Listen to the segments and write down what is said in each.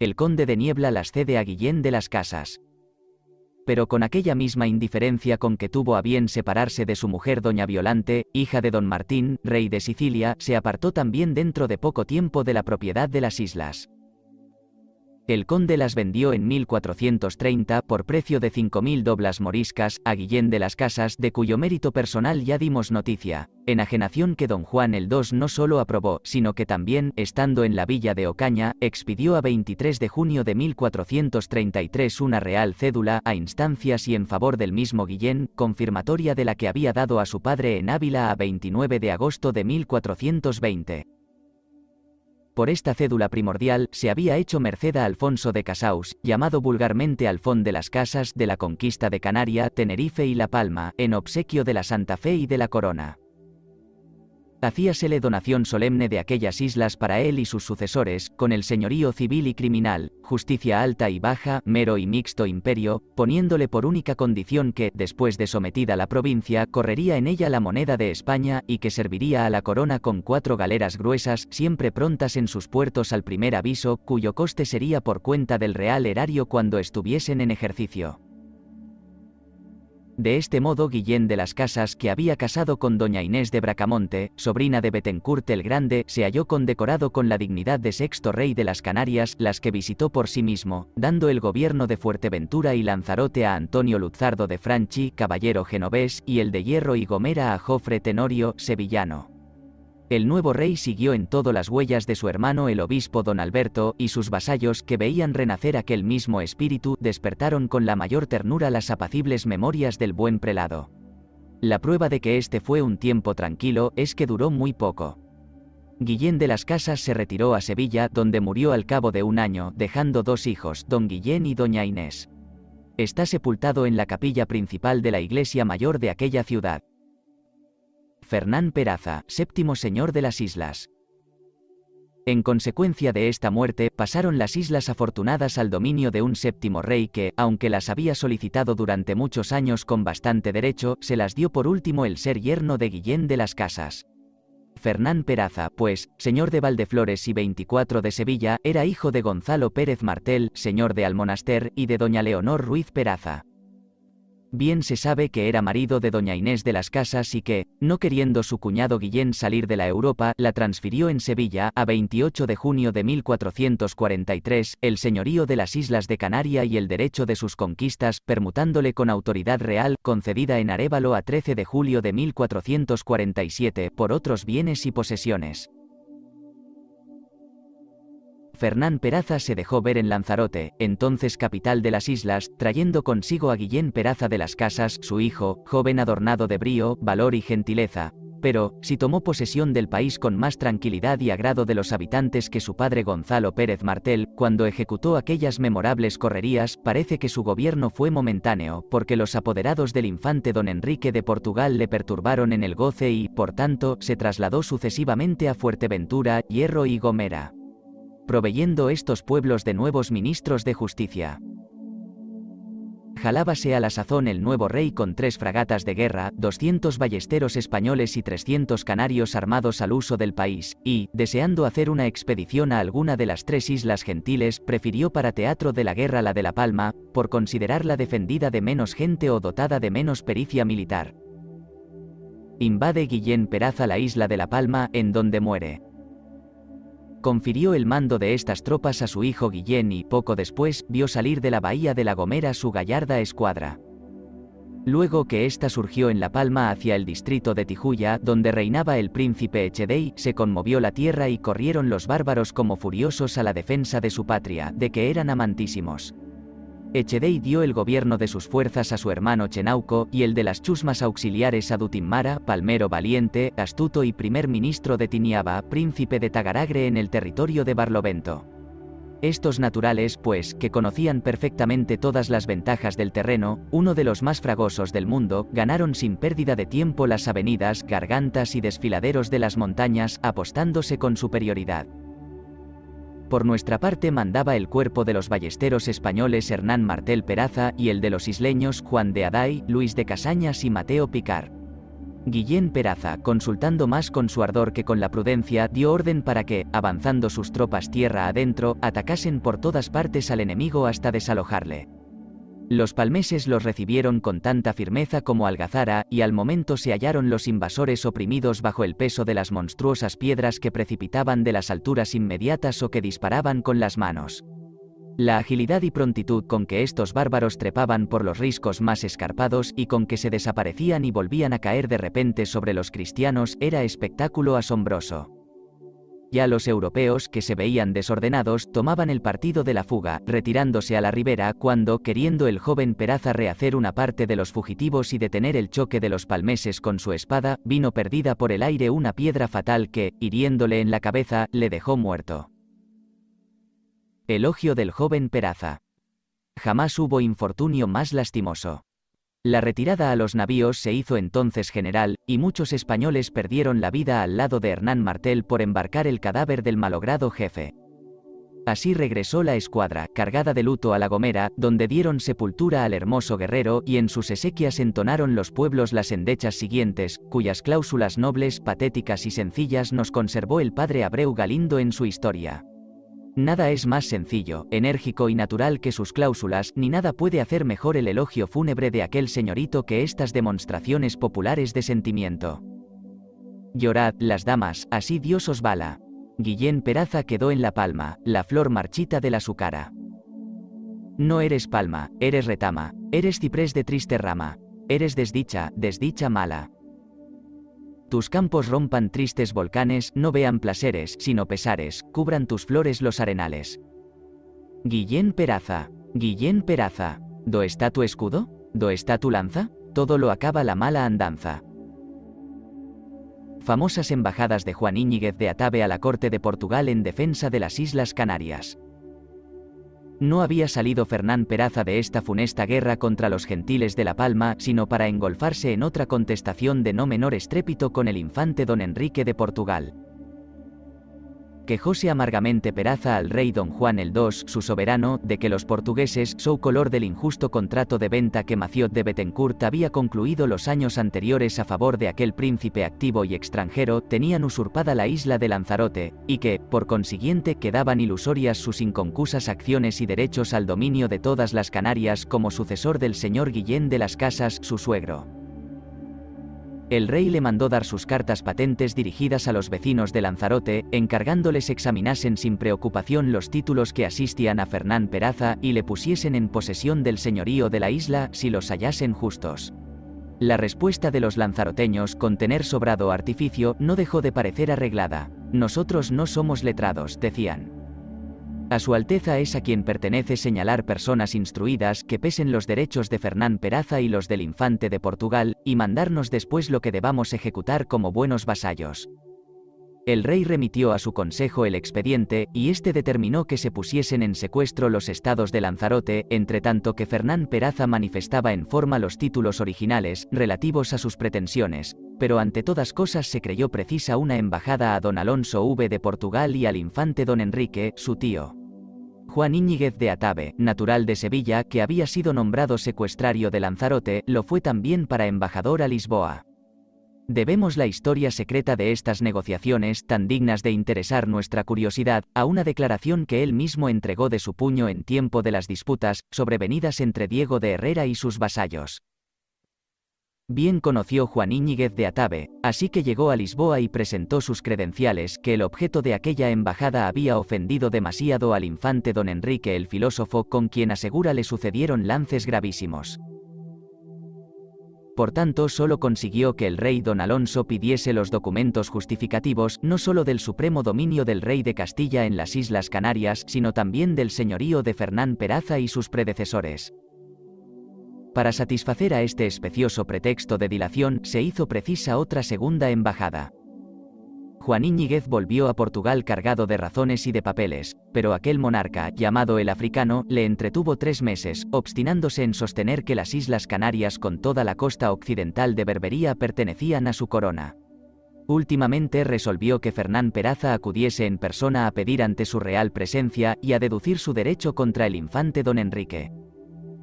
el conde de Niebla las cede a Guillén de las Casas. Pero con aquella misma indiferencia con que tuvo a bien separarse de su mujer doña Violante, hija de don Martín, rey de Sicilia, se apartó también dentro de poco tiempo de la propiedad de las islas. El conde las vendió en 1430 por precio de 5.000 doblas moriscas a Guillén de las Casas, de cuyo mérito personal ya dimos noticia. Enajenación que don Juan el II no solo aprobó, sino que también, estando en la villa de Ocaña, expidió a 23 de junio de 1433 una real cédula a instancias y en favor del mismo Guillén, confirmatoria de la que había dado a su padre en Ávila a 29 de agosto de 1420 por esta cédula primordial se había hecho merced a Alfonso de Casaus, llamado vulgarmente Alfón de las Casas de la conquista de Canaria, Tenerife y La Palma, en obsequio de la Santa Fe y de la Corona hacíasele donación solemne de aquellas islas para él y sus sucesores, con el señorío civil y criminal, justicia alta y baja, mero y mixto imperio, poniéndole por única condición que, después de sometida la provincia, correría en ella la moneda de España, y que serviría a la corona con cuatro galeras gruesas, siempre prontas en sus puertos al primer aviso, cuyo coste sería por cuenta del real erario cuando estuviesen en ejercicio. De este modo Guillén de las Casas, que había casado con doña Inés de Bracamonte, sobrina de Betencourt el Grande, se halló condecorado con la dignidad de sexto rey de las Canarias, las que visitó por sí mismo, dando el gobierno de Fuerteventura y Lanzarote a Antonio Luzardo de Franchi, caballero genovés, y el de Hierro y Gomera a Jofre Tenorio, sevillano. El nuevo rey siguió en todo las huellas de su hermano el obispo don Alberto, y sus vasallos que veían renacer aquel mismo espíritu despertaron con la mayor ternura las apacibles memorias del buen prelado. La prueba de que este fue un tiempo tranquilo es que duró muy poco. Guillén de las Casas se retiró a Sevilla, donde murió al cabo de un año, dejando dos hijos, don Guillén y doña Inés. Está sepultado en la capilla principal de la iglesia mayor de aquella ciudad. Fernán Peraza, séptimo señor de las islas. En consecuencia de esta muerte, pasaron las Islas Afortunadas al dominio de un séptimo rey que, aunque las había solicitado durante muchos años con bastante derecho, se las dio por último el ser yerno de Guillén de las Casas. Fernán Peraza, pues, señor de Valdeflores y 24 de Sevilla, era hijo de Gonzalo Pérez Martel, señor de Almonaster, y de doña Leonor Ruiz Peraza bien se sabe que era marido de doña Inés de las Casas y que, no queriendo su cuñado Guillén salir de la Europa, la transfirió en Sevilla a 28 de junio de 1443 el señorío de las Islas de Canaria y el derecho de sus conquistas, permutándole con autoridad real, concedida en Arévalo a 13 de julio de 1447 por otros bienes y posesiones. Fernán Peraza se dejó ver en Lanzarote, entonces capital de las islas, trayendo consigo a Guillén Peraza de las Casas, su hijo, joven adornado de brío, valor y gentileza. Pero, si tomó posesión del país con más tranquilidad y agrado de los habitantes que su padre Gonzalo Pérez Martel, cuando ejecutó aquellas memorables correrías, parece que su gobierno fue momentáneo, porque los apoderados del infante don Enrique de Portugal le perturbaron en el goce y, por tanto, se trasladó sucesivamente a Fuerteventura, Hierro y Gomera proveyendo estos pueblos de nuevos ministros de justicia. Jalábase a la sazón el nuevo rey con tres fragatas de guerra, 200 ballesteros españoles y 300 canarios armados al uso del país, y, deseando hacer una expedición a alguna de las tres islas gentiles, prefirió para teatro de la guerra la de La Palma, por considerarla defendida de menos gente o dotada de menos pericia militar. Invade Guillén Peraza la isla de La Palma, en donde muere confirió el mando de estas tropas a su hijo Guillén y poco después vio salir de la bahía de La Gomera su gallarda escuadra. Luego que esta surgió en La Palma hacia el distrito de Tijuya, donde reinaba el príncipe Echedei, se conmovió la tierra y corrieron los bárbaros como furiosos a la defensa de su patria, de que eran amantísimos. Echedei dio el gobierno de sus fuerzas a su hermano Chenauco y el de las chusmas auxiliares a Dutinmara, palmero valiente, astuto y primer ministro de Tiniaba, príncipe de Tagaragre en el territorio de Barlovento. Estos naturales, pues, que conocían perfectamente todas las ventajas del terreno, uno de los más fragosos del mundo, ganaron sin pérdida de tiempo las avenidas, gargantas y desfiladeros de las montañas, apostándose con superioridad. Por nuestra parte mandaba el cuerpo de los ballesteros españoles Hernán Martel Peraza y el de los isleños Juan de Aday, Luis de Casañas y Mateo Picar. Guillén Peraza, consultando más con su ardor que con la prudencia, dio orden para que, avanzando sus tropas tierra adentro, atacasen por todas partes al enemigo hasta desalojarle. Los palmeses los recibieron con tanta firmeza como Algazara, y al momento se hallaron los invasores oprimidos bajo el peso de las monstruosas piedras que precipitaban de las alturas inmediatas o que disparaban con las manos. La agilidad y prontitud con que estos bárbaros trepaban por los riscos más escarpados y con que se desaparecían y volvían a caer de repente sobre los cristianos era espectáculo asombroso. Ya los europeos que se veían desordenados tomaban el partido de la fuga, retirándose a la ribera cuando, queriendo el joven Peraza rehacer una parte de los fugitivos y detener el choque de los palmeses con su espada, vino perdida por el aire una piedra fatal que, hiriéndole en la cabeza, le dejó muerto. Elogio del joven Peraza. Jamás hubo infortunio más lastimoso. La retirada a los navíos se hizo entonces general, y muchos españoles perdieron la vida al lado de Hernán Martel por embarcar el cadáver del malogrado jefe. Así regresó la escuadra, cargada de luto a La Gomera, donde dieron sepultura al hermoso guerrero y en sus esequias entonaron los pueblos las endechas siguientes, cuyas cláusulas nobles, patéticas y sencillas nos conservó el padre Abreu Galindo en su historia. Nada es más sencillo, enérgico y natural que sus cláusulas, ni nada puede hacer mejor el elogio fúnebre de aquel señorito que estas demostraciones populares de sentimiento. Llorad, las damas, así Dios os bala. Guillén Peraza quedó en la palma, la flor marchita de la su cara. No eres palma, eres retama, eres ciprés de triste rama, eres desdicha, desdicha mala tus campos rompan tristes volcanes, no vean placeres, sino pesares, cubran tus flores los arenales. Guillén Peraza. Guillén Peraza. ¿Do está tu escudo? ¿Do está tu lanza? Todo lo acaba la mala andanza. Famosas embajadas de Juan Íñiguez de Atabe a la corte de Portugal en defensa de las Islas Canarias. No había salido Fernán Peraza de esta funesta guerra contra los gentiles de La Palma, sino para engolfarse en otra contestación de no menor estrépito con el infante don Enrique de Portugal quejóse amargamente Peraza al rey don Juan el II, su soberano, de que los portugueses sou color del injusto contrato de venta que Maciot de Betencourt había concluido los años anteriores a favor de aquel príncipe activo y extranjero, tenían usurpada la isla de Lanzarote, y que, por consiguiente, quedaban ilusorias sus inconcusas acciones y derechos al dominio de todas las Canarias como sucesor del señor Guillén de las Casas, su suegro el rey le mandó dar sus cartas patentes dirigidas a los vecinos de Lanzarote, encargándoles examinasen sin preocupación los títulos que asistían a Fernán Peraza y le pusiesen en posesión del señorío de la isla si los hallasen justos. La respuesta de los lanzaroteños con tener sobrado artificio no dejó de parecer arreglada. Nosotros no somos letrados, decían. A su Alteza es a quien pertenece señalar personas instruidas que pesen los derechos de Fernán Peraza y los del Infante de Portugal, y mandarnos después lo que debamos ejecutar como buenos vasallos. El rey remitió a su consejo el expediente, y este determinó que se pusiesen en secuestro los estados de Lanzarote, entre tanto que Fernán Peraza manifestaba en forma los títulos originales, relativos a sus pretensiones, pero ante todas cosas se creyó precisa una embajada a don Alonso V de Portugal y al infante don Enrique, su tío. Juan Íñiguez de Atave, natural de Sevilla, que había sido nombrado secuestrario de Lanzarote, lo fue también para embajador a Lisboa. Debemos la historia secreta de estas negociaciones tan dignas de interesar nuestra curiosidad a una declaración que él mismo entregó de su puño en tiempo de las disputas sobrevenidas entre Diego de Herrera y sus vasallos. Bien conoció Juan Íñiguez de Atabe, así que llegó a Lisboa y presentó sus credenciales que el objeto de aquella embajada había ofendido demasiado al infante don Enrique el filósofo con quien asegura le sucedieron lances gravísimos por tanto solo consiguió que el rey don Alonso pidiese los documentos justificativos no solo del supremo dominio del rey de Castilla en las Islas Canarias, sino también del señorío de Fernán Peraza y sus predecesores. Para satisfacer a este especioso pretexto de dilación se hizo precisa otra segunda embajada. Juan Íñiguez volvió a Portugal cargado de razones y de papeles, pero aquel monarca, llamado el africano, le entretuvo tres meses, obstinándose en sostener que las Islas Canarias con toda la costa occidental de Berbería pertenecían a su corona. Últimamente resolvió que Fernán Peraza acudiese en persona a pedir ante su real presencia y a deducir su derecho contra el infante don Enrique.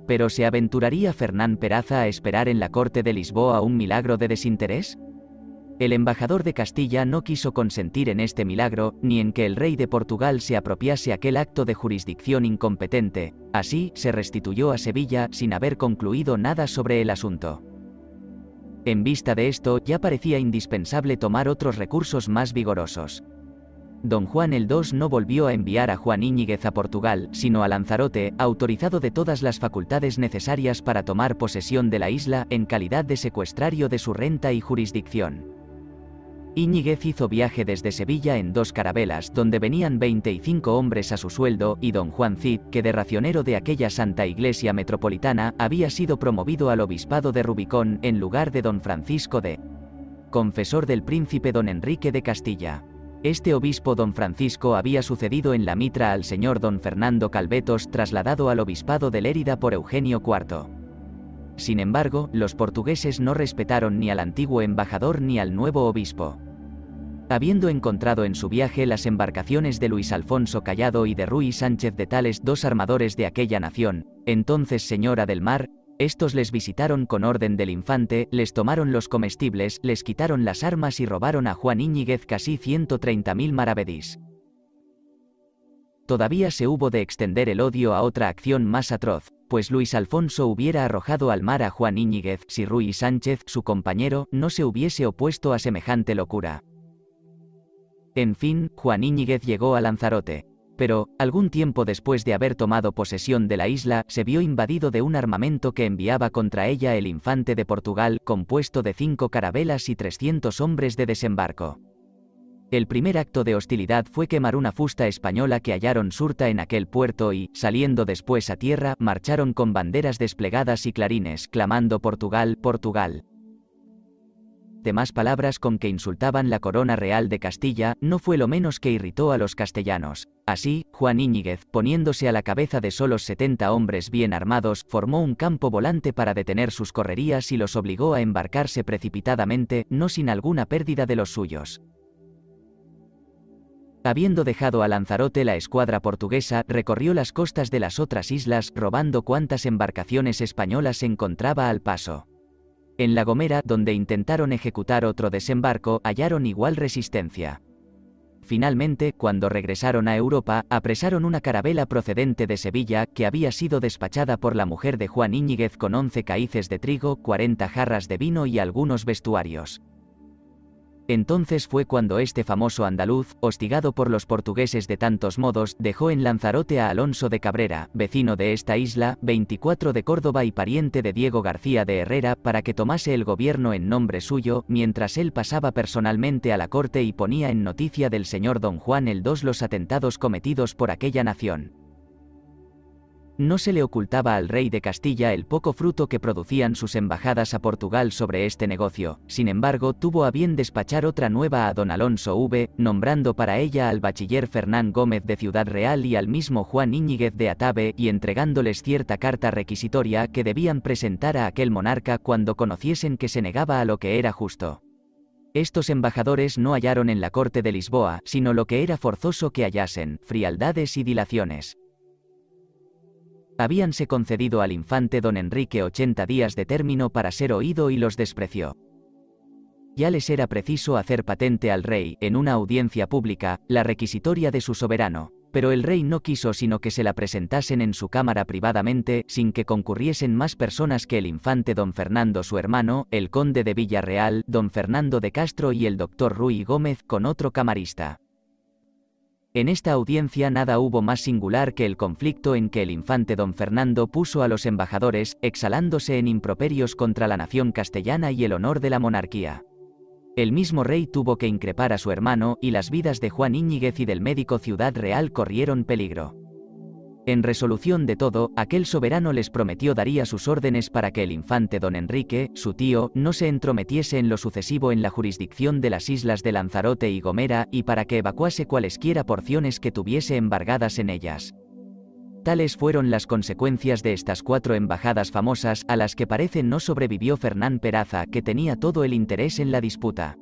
Pero ¿se aventuraría Fernán Peraza a esperar en la corte de Lisboa un milagro de desinterés? El embajador de Castilla no quiso consentir en este milagro, ni en que el rey de Portugal se apropiase aquel acto de jurisdicción incompetente, así se restituyó a Sevilla sin haber concluido nada sobre el asunto. En vista de esto ya parecía indispensable tomar otros recursos más vigorosos. Don Juan el II no volvió a enviar a Juan Íñiguez a Portugal, sino a Lanzarote, autorizado de todas las facultades necesarias para tomar posesión de la isla en calidad de secuestrario de su renta y jurisdicción. Íñiguez hizo viaje desde Sevilla en dos carabelas donde venían 25 hombres a su sueldo y don Juan Cid, que de racionero de aquella santa iglesia metropolitana, había sido promovido al obispado de Rubicón en lugar de don Francisco de confesor del príncipe don Enrique de Castilla. Este obispo don Francisco había sucedido en la mitra al señor don Fernando Calvetos trasladado al obispado de Lérida por Eugenio IV. Sin embargo, los portugueses no respetaron ni al antiguo embajador ni al nuevo obispo. Habiendo encontrado en su viaje las embarcaciones de Luis Alfonso Callado y de Ruy Sánchez de Tales dos armadores de aquella nación, entonces señora del mar, estos les visitaron con orden del infante, les tomaron los comestibles, les quitaron las armas y robaron a Juan Íñiguez casi 130.000 maravedís. Todavía se hubo de extender el odio a otra acción más atroz, pues Luis Alfonso hubiera arrojado al mar a Juan Íñiguez si Ruy Sánchez, su compañero, no se hubiese opuesto a semejante locura. En fin, Juan Íñiguez llegó a Lanzarote, pero, algún tiempo después de haber tomado posesión de la isla, se vio invadido de un armamento que enviaba contra ella el infante de Portugal, compuesto de cinco carabelas y 300 hombres de desembarco. El primer acto de hostilidad fue quemar una fusta española que hallaron surta en aquel puerto y, saliendo después a tierra, marcharon con banderas desplegadas y clarines, clamando Portugal, Portugal. Demás palabras con que insultaban la corona real de Castilla, no fue lo menos que irritó a los castellanos. Así, Juan Íñiguez, poniéndose a la cabeza de solos 70 hombres bien armados, formó un campo volante para detener sus correrías y los obligó a embarcarse precipitadamente, no sin alguna pérdida de los suyos. Habiendo dejado a Lanzarote la escuadra portuguesa recorrió las costas de las otras islas robando cuantas embarcaciones españolas encontraba al paso. En La Gomera, donde intentaron ejecutar otro desembarco, hallaron igual resistencia. Finalmente, cuando regresaron a Europa, apresaron una carabela procedente de Sevilla, que había sido despachada por la mujer de Juan Íñiguez con 11 caíces de trigo, 40 jarras de vino y algunos vestuarios. Entonces fue cuando este famoso andaluz, hostigado por los portugueses de tantos modos, dejó en Lanzarote a Alonso de Cabrera, vecino de esta isla, 24 de Córdoba y pariente de Diego García de Herrera, para que tomase el gobierno en nombre suyo, mientras él pasaba personalmente a la corte y ponía en noticia del señor don Juan el 2 los atentados cometidos por aquella nación no se le ocultaba al rey de Castilla el poco fruto que producían sus embajadas a Portugal sobre este negocio, sin embargo tuvo a bien despachar otra nueva a don Alonso V, nombrando para ella al bachiller Fernán Gómez de Ciudad Real y al mismo Juan Íñiguez de Atabe y entregándoles cierta carta requisitoria que debían presentar a aquel monarca cuando conociesen que se negaba a lo que era justo. Estos embajadores no hallaron en la corte de Lisboa, sino lo que era forzoso que hallasen, frialdades y dilaciones habíanse concedido al infante don Enrique 80 días de término para ser oído y los despreció. Ya les era preciso hacer patente al rey, en una audiencia pública, la requisitoria de su soberano, pero el rey no quiso sino que se la presentasen en su cámara privadamente, sin que concurriesen más personas que el infante don Fernando su hermano, el conde de Villarreal, don Fernando de Castro y el doctor Ruy Gómez con otro camarista. En esta audiencia nada hubo más singular que el conflicto en que el infante don Fernando puso a los embajadores, exhalándose en improperios contra la nación castellana y el honor de la monarquía. El mismo rey tuvo que increpar a su hermano, y las vidas de Juan Íñiguez y del médico Ciudad Real corrieron peligro. En resolución de todo, aquel soberano les prometió daría sus órdenes para que el infante don Enrique, su tío, no se entrometiese en lo sucesivo en la jurisdicción de las islas de Lanzarote y Gomera, y para que evacuase cualesquiera porciones que tuviese embargadas en ellas. Tales fueron las consecuencias de estas cuatro embajadas famosas a las que parece no sobrevivió Fernán Peraza, que tenía todo el interés en la disputa.